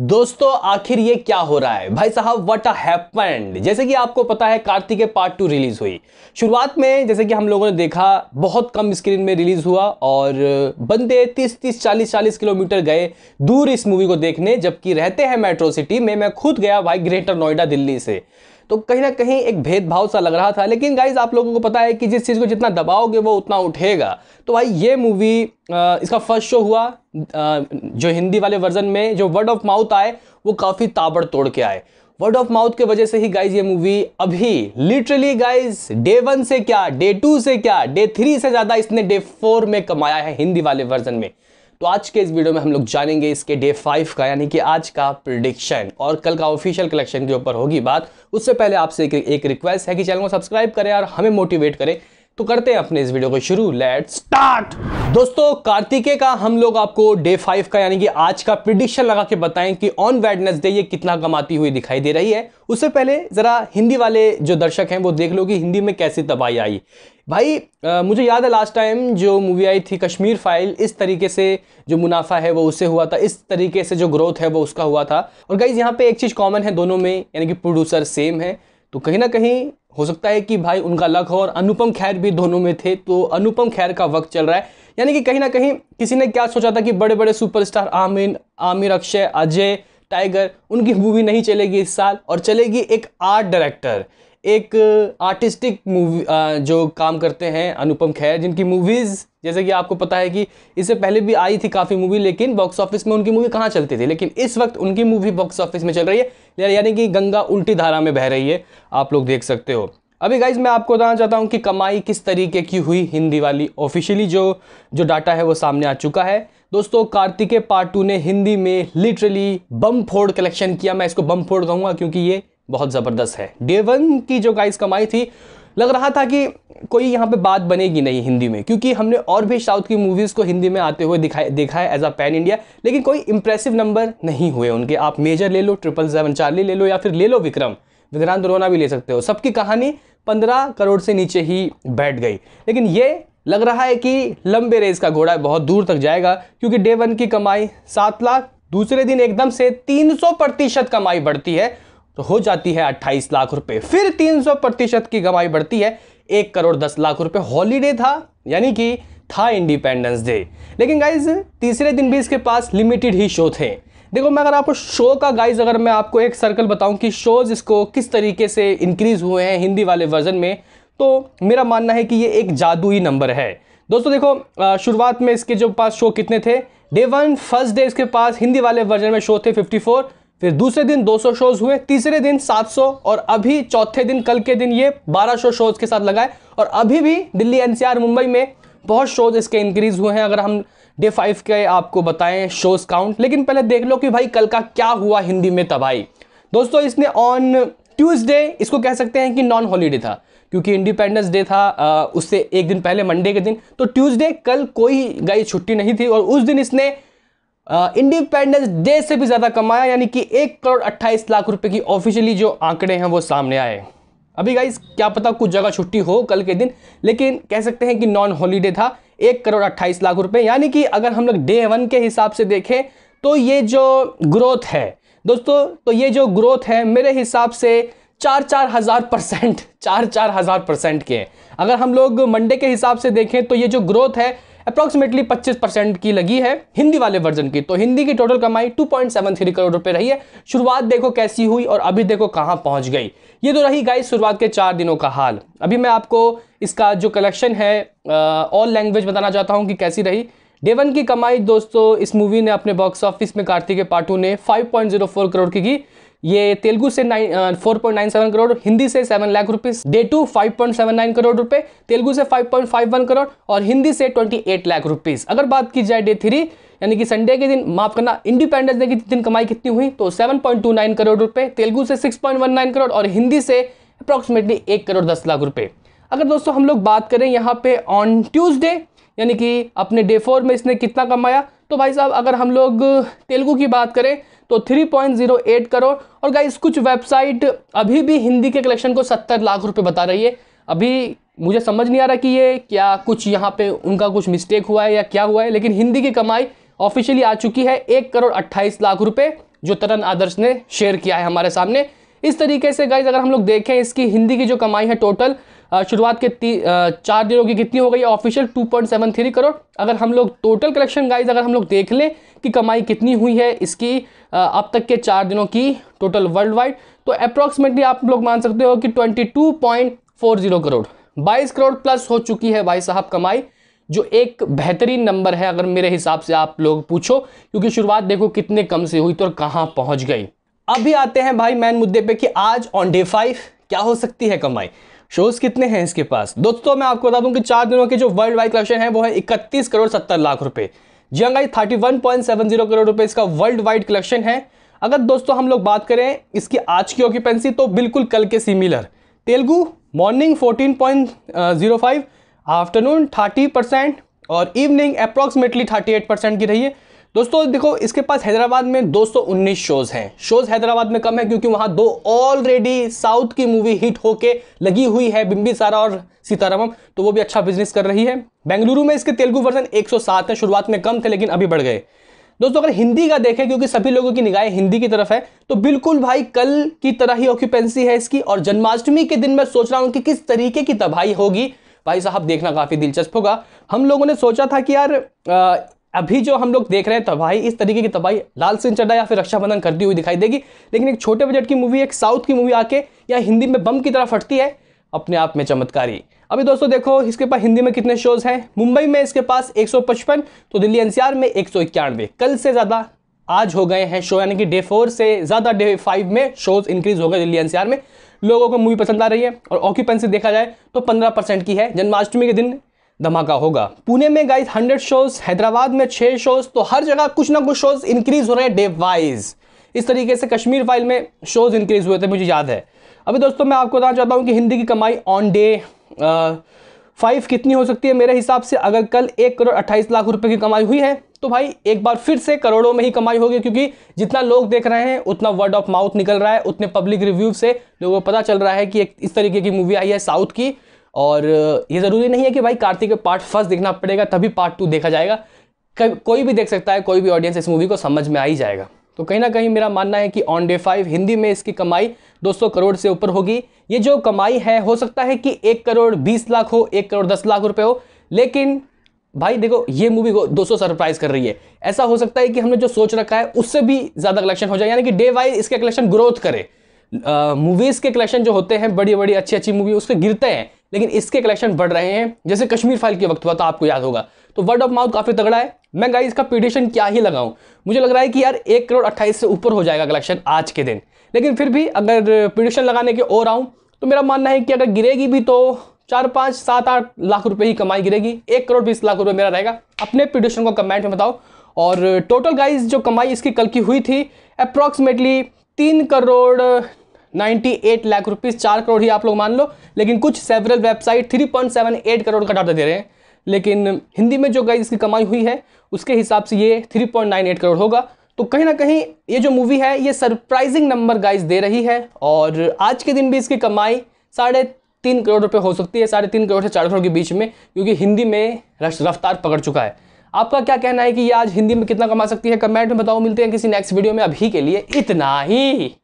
दोस्तों आखिर ये क्या हो रहा है भाई साहब व्हाट हैपेंड जैसे कि आपको पता है कार्तिक के पार्ट टू रिलीज हुई शुरुआत में जैसे कि हम लोगों ने देखा बहुत कम स्क्रीन में रिलीज हुआ और बंदे 30 30 40 40 किलोमीटर गए दूर इस मूवी को देखने जबकि रहते हैं मेट्रो सिटी में मैं खुद गया भाई ग्रेटर नोएडा दिल्ली से तो कहीं ना कहीं एक भेदभाव सा लग रहा था लेकिन गाइज आप लोगों को पता है कि जिस चीज़ को जितना दबाओगे वो उतना उठेगा तो भाई ये मूवी इसका फर्स्ट शो हुआ जो हिंदी वाले वर्जन में जो वर्ड ऑफ माउथ आए वो काफ़ी ताबड़ तोड़ के आए वर्ड ऑफ माउथ के वजह से ही गाइज ये मूवी अभी लिटरली गाइज डे वन से क्या डे टू से क्या डे थ्री से ज़्यादा इसने डे फोर में कमाया है हिंदी वाले वर्जन में तो आज के इस वीडियो में हम लोग जानेंगे इसके डे फाइव का यानी कि आज का प्रिडिक्शन और कल का ऑफिशियल कलेक्शन के ऊपर होगी बात उससे पहले आपसे एक, एक रिक्वेस्ट है कि चैनल को सब्सक्राइब करें और हमें मोटिवेट करें तो करते हैं अपने इस वीडियो को शुरू लेट स्टार्ट दोस्तों कार्तिके का हम लोग आपको डे फाइव का यानी कि आज का प्रिडिक्शन लगा के बताएं कि ऑन वेडनेसडे ये कितना कमाती हुई दिखाई दे रही है उससे पहले जरा हिंदी वाले जो दर्शक हैं वो देख लो कि हिंदी में कैसी तबाही आई भाई आ, मुझे याद है लास्ट टाइम जो मूवी आई थी कश्मीर फाइल इस तरीके से जो मुनाफा है वो उससे हुआ था इस तरीके से जो ग्रोथ है वो उसका हुआ था और गाइज यहाँ पे एक चीज़ कॉमन है दोनों में यानी कि प्रोड्यूसर सेम है तो कहीं ना कहीं हो सकता है कि भाई उनका लक हो और अनुपम खैर भी दोनों में थे तो अनुपम खैर का वक्त चल रहा है यानी कि कहीं ना कहीं किसी ने क्या सोचा था कि बड़े बड़े सुपरस्टार आमिर आमिर अक्षय अजय टाइगर उनकी मूवी नहीं चलेगी इस साल और चलेगी एक आर्ट डायरेक्टर एक आर्टिस्टिक uh, मूवी uh, जो काम करते हैं अनुपम खैर जिनकी मूवीज़ जैसे कि आपको पता है कि इससे पहले भी आई थी काफ़ी मूवी लेकिन बॉक्स ऑफिस में उनकी मूवी कहाँ चलती थी लेकिन इस वक्त उनकी मूवी बॉक्स ऑफिस में चल रही है यानी कि गंगा उल्टी धारा में बह रही है आप लोग देख सकते हो अभी गाइज मैं आपको बताना चाहता हूँ कि कमाई किस तरीके की हुई हिंदी वाली ऑफिशियली जो जो डाटा है वो सामने आ चुका है दोस्तों कार्तिके पार्ट टू ने हिंदी में लिटरली बम फोड़ कलेक्शन किया मैं इसको बम फोड़ कहूँगा क्योंकि ये बहुत ज़बरदस्त है डे वन की जो गाइस कमाई थी लग रहा था कि कोई यहाँ पे बात बनेगी नहीं हिंदी में क्योंकि हमने और भी साउथ की मूवीज़ को हिंदी में आते हुए दिखाई देखा है एज अ पैन इंडिया लेकिन कोई इंप्रेसिव नंबर नहीं हुए उनके आप मेजर ले लो ट्रिपल सेवन चार्ली ले लो या फिर ले लो विक्रम विक्रांत रोना भी ले सकते हो सबकी कहानी पंद्रह करोड़ से नीचे ही बैठ गई लेकिन ये लग रहा है कि लंबे रेस का घोड़ा बहुत दूर तक जाएगा क्योंकि डे वन की कमाई सात लाख दूसरे दिन एकदम से तीन सौ प्रतिशत कमाई बढ़ती है तो हो जाती है 28 लाख रुपए फिर 300 प्रतिशत की गवाही बढ़ती है एक करोड़ दस लाख रुपए हॉलीडे था यानी कि था इंडिपेंडेंस डे लेकिन गाइज तीसरे दिन भी इसके पास लिमिटेड ही शो थे देखो मैं अगर आपको शो का गाइज अगर मैं आपको एक सर्कल बताऊं कि शोज इसको किस तरीके से इंक्रीज हुए हैं हिंदी वाले वर्जन में तो मेरा मानना है कि ये एक जादुई नंबर है दोस्तों देखो शुरुआत में इसके जो पास शो कितने थे डे वन फर्स्ट डे इसके पास हिंदी वाले वर्जन में शो थे 54 फिर दूसरे दिन 200 शोज हुए तीसरे दिन 700 और अभी चौथे दिन कल के दिन ये 1200 शोज के साथ लगाए और अभी भी दिल्ली एनसीआर मुंबई में बहुत शोज इसके इंक्रीज हुए हैं अगर हम डे फाइव के आपको बताएं शोज काउंट लेकिन पहले देख लो कि भाई कल का क्या हुआ हिंदी में तबाही दोस्तों इसने ऑन ट्यूजडे इसको कह सकते हैं कि नॉन हॉलीडे था क्योंकि इंडिपेंडेंस डे था आ, उससे एक दिन पहले मंडे के दिन तो ट्यूसडे कल कोई गई छुट्टी नहीं थी और उस दिन इसने इंडिपेंडेंस डे से भी ज़्यादा कमाया यानी कि एक करोड़ अट्ठाईस लाख रुपए की ऑफिशियली जो आंकड़े हैं वो सामने आए अभी गाइस क्या पता कुछ जगह छुट्टी हो कल के दिन लेकिन कह सकते हैं कि नॉन हॉलीडे था एक करोड़ अट्ठाईस लाख रुपए यानी कि अगर हम लोग डे वन के हिसाब से देखें तो ये जो ग्रोथ है दोस्तों तो ये जो ग्रोथ है मेरे हिसाब से चार चार हज़ार परसेंट चार चार हज़ार परसेंट के अगर हम लोग मंडे के हिसाब से देखें तो ये जो ग्रोथ है अप्रॉक्सीमेटली 25 परसेंट की लगी है हिंदी वाले वर्जन की तो हिंदी की टोटल कमाई 2.73 करोड़ रुपए रही है शुरुआत देखो कैसी हुई और अभी देखो कहाँ पहुँच गई ये तो रही गाइस शुरुआत के चार दिनों का हाल अभी मैं आपको इसका जो कलेक्शन है ऑल लैंग्वेज बताना चाहता हूँ कि कैसी रही डेवन की कमाई दोस्तों इस मूवी ने अपने बॉक्स ऑफिस में कार्तिक पाटू ने 5.04 करोड़ की की ये तेलुगु से four point nine seven crore Hindi से seven lakh rupees day two five point seven nine crore रुपए तेलुगु से five point five one crore और हिंदी से ट्वेंटी एट लाख रुपीज अगर बात की जाए डे थ्री यानी कि संडे के दिन माफ करना इंडिपेंडेंस डे के दिन कमाई कितनी हुई तो 7.29 करोड़ रुपए तेलुगु से 6.19 करोड़ और हिंदी से अप्रोक्सीमेटली एक करोड़ दस लाख रुपए अगर दोस्तों हम लोग बात करें यहाँ पे ऑन ट्यूजडे यानी कि अपने डे फोर में इसने कितना कमाया तो भाई साहब अगर हम लोग तेलुगु की बात करें तो 3.08 करोड़ और गाइस कुछ वेबसाइट अभी भी हिंदी के कलेक्शन को 70 लाख रुपए बता रही है अभी मुझे समझ नहीं आ रहा कि ये क्या कुछ यहाँ पे उनका कुछ मिस्टेक हुआ है या क्या हुआ है लेकिन हिंदी की कमाई ऑफिशियली आ चुकी है एक करोड़ अट्ठाईस लाख रुपये जो तरन आदर्श ने शेयर किया है हमारे सामने इस तरीके से गाइज अगर हम लोग देखें इसकी हिंदी की जो कमाई है टोटल शुरुआत के ती, चार दिनों की कितनी हो गई ऑफिशियल थ्री करोड़ अगर हम लोग टोटल कलेक्शन गाइज अगर हम लोग देख लें कि कमाई कितनी हुई है इसकी अब तक के चार दिनों की टोटल वर्ल्ड वाइड तो अप्रॉक्सीमेटली आप लोग मान सकते हो कि 22.40 करोड़ 22 करोड़ प्लस हो चुकी है भाई साहब कमाई जो एक बेहतरीन नंबर है अगर मेरे हिसाब से आप लोग पूछो क्योंकि शुरुआत देखो कितने कम से हुई तो और कहाँ पहुँच गई अभी आते हैं भाई मैन मुद्दे पे कि आज ऑन डे फाइव क्या हो सकती है कमाई शोज कितने हैं इसके पास दोस्तों मैं आपको बता दूं कि चार दिनों के जो वर्ल्ड वाइड कलेक्शन है वो है इकतीस करोड़ सत्तर लाख रुपए जी हंगाई thirty one point seven zero crore रुपए इसका वर्ल्ड वाइड कलेक्शन है अगर दोस्तों हम लोग बात करें इसकी आज की ऑक्यूपेंसी तो बिल्कुल कल के similar Telugu morning fourteen point zero five afternoon thirty percent और evening approximately thirty eight percent की रही है दोस्तों देखो इसके पास हैदराबाद में 219 शोज हैं शोज हैदराबाद में कम है क्योंकि वहां दो ऑलरेडी साउथ की मूवी हिट होके लगी हुई है सारा और सीतारामम तो वो भी अच्छा बिजनेस कर रही है बेंगलुरु में इसके तेलुगु वर्जन 107 है शुरुआत में कम थे लेकिन अभी बढ़ गए दोस्तों अगर हिंदी का देखें क्योंकि सभी लोगों की निगाहें हिंदी की तरफ है तो बिल्कुल भाई कल की तरह ही ऑक्यूपेंसी है इसकी और जन्माष्टमी के दिन मैं सोच रहा हूँ कि किस तरीके की तबाही होगी भाई साहब देखना काफ़ी दिलचस्प होगा हम लोगों ने सोचा था कि यार अभी जो हम लोग देख रहे हैं तबाही इस तरीके की तबाही लाल सिंह चड्डा या फिर रक्षाबंधन करती हुई दिखाई देगी लेकिन एक छोटे बजट की मूवी एक साउथ की मूवी आके या हिंदी में बम की तरह फटती है अपने आप में चमत्कारी अभी दोस्तों देखो इसके पास हिंदी में कितने शोज हैं मुंबई में इसके पास 155 तो दिल्ली एनसीआर में एक कल से ज़्यादा आज हो गए हैं शो यानी कि डे फोर से ज़्यादा डे फाइव में शोज इंक्रीज हो गए दिल्ली एनसीआर में लोगों को मूवी पसंद आ रही है और ऑक्यूपेंसी देखा जाए तो पंद्रह परसेंट की है जन्माष्टमी के दिन धमाका होगा पुणे में गाइस 100 शोज हैदराबाद में 6 शोज तो हर जगह कुछ ना कुछ शोज इंक्रीज हो रहे हैं डे वाइज इस तरीके से कश्मीर फाइल में शोज इंक्रीज हुए थे मुझे याद है अभी दोस्तों मैं आपको बताना चाहता हूँ कि हिंदी की कमाई ऑन डे फाइव कितनी हो सकती है मेरे हिसाब से अगर कल एक करोड़ अट्ठाईस लाख रुपए की कमाई हुई है तो भाई एक बार फिर से करोड़ों में ही कमाई होगी क्योंकि जितना लोग देख रहे हैं उतना वर्ड ऑफ माउथ निकल रहा है उतने पब्लिक रिव्यू से लोगों को पता चल रहा है कि एक इस तरीके की मूवी आई है साउथ की और ये ज़रूरी नहीं है कि भाई कार्तिक में पार्ट फर्स्ट देखना पड़ेगा तभी पार्ट टू देखा जाएगा कोई भी देख सकता है कोई भी ऑडियंस इस मूवी को समझ में आ ही जाएगा तो कहीं ना कहीं मेरा मानना है कि ऑन डे फाइव हिंदी में इसकी कमाई 200 करोड़ से ऊपर होगी ये जो कमाई है हो सकता है कि एक करोड़ बीस लाख हो एक करोड़ दस लाख रुपए हो लेकिन भाई देखो ये मूवी को 200 सरप्राइज कर रही है ऐसा हो सकता है कि हमने जो सोच रखा है उससे भी ज़्यादा कलेक्शन हो जाए यानी कि डे वाइज इसके कलेक्शन ग्रोथ करे मूवीज़ के कलेक्शन जो होते हैं बड़ी बड़ी अच्छी अच्छी मूवी उसके गिरते हैं लेकिन इसके कलेक्शन बढ़ रहे हैं जैसे कश्मीर फाइल के वक्त हुआ था आपको याद होगा तो वर्ड ऑफ माउथ काफ़ी तगड़ा है मैं गाई इसका पिटिशन क्या ही लगाऊँ मुझे लग रहा है कि यार एक करोड़ अट्ठाईस से ऊपर हो जाएगा कलेक्शन आज के दिन लेकिन फिर भी अगर पिटिशन लगाने के और आऊँ तो मेरा मानना है कि अगर गिरेगी भी तो चार पाँच सात आठ लाख रुपये ही कमाई गिरेगी एक करोड़ बीस लाख रुपये मेरा रहेगा अपने पिटिशन को कमेंट में बताओ और टोटल गाइज जो कमाई इसकी कल की हुई थी अप्रॉक्सीमेटली तीन करोड़ 98 लाख रुपीज़ चार करोड़ ही आप लोग मान लो लेकिन कुछ सेवरल वेबसाइट 3.78 करोड़ का डाटा दे रहे हैं लेकिन हिंदी में जो गई इसकी कमाई हुई है उसके हिसाब से ये 3.98 करोड़ होगा तो कहीं ना कहीं ये जो मूवी है ये सरप्राइजिंग नंबर गाइज दे रही है और आज के दिन भी इसकी कमाई साढ़े तीन करोड़ रुपये हो सकती है साढ़े तीन करोड़ से चार करोड़ के बीच में क्योंकि हिंदी में रफ्तार पकड़ चुका है आपका क्या कहना है कि ये आज हिंदी में कितना कमा सकती है कमेंट में बताओ मिलते हैं किसी नेक्स्ट वीडियो में अभी के लिए इतना ही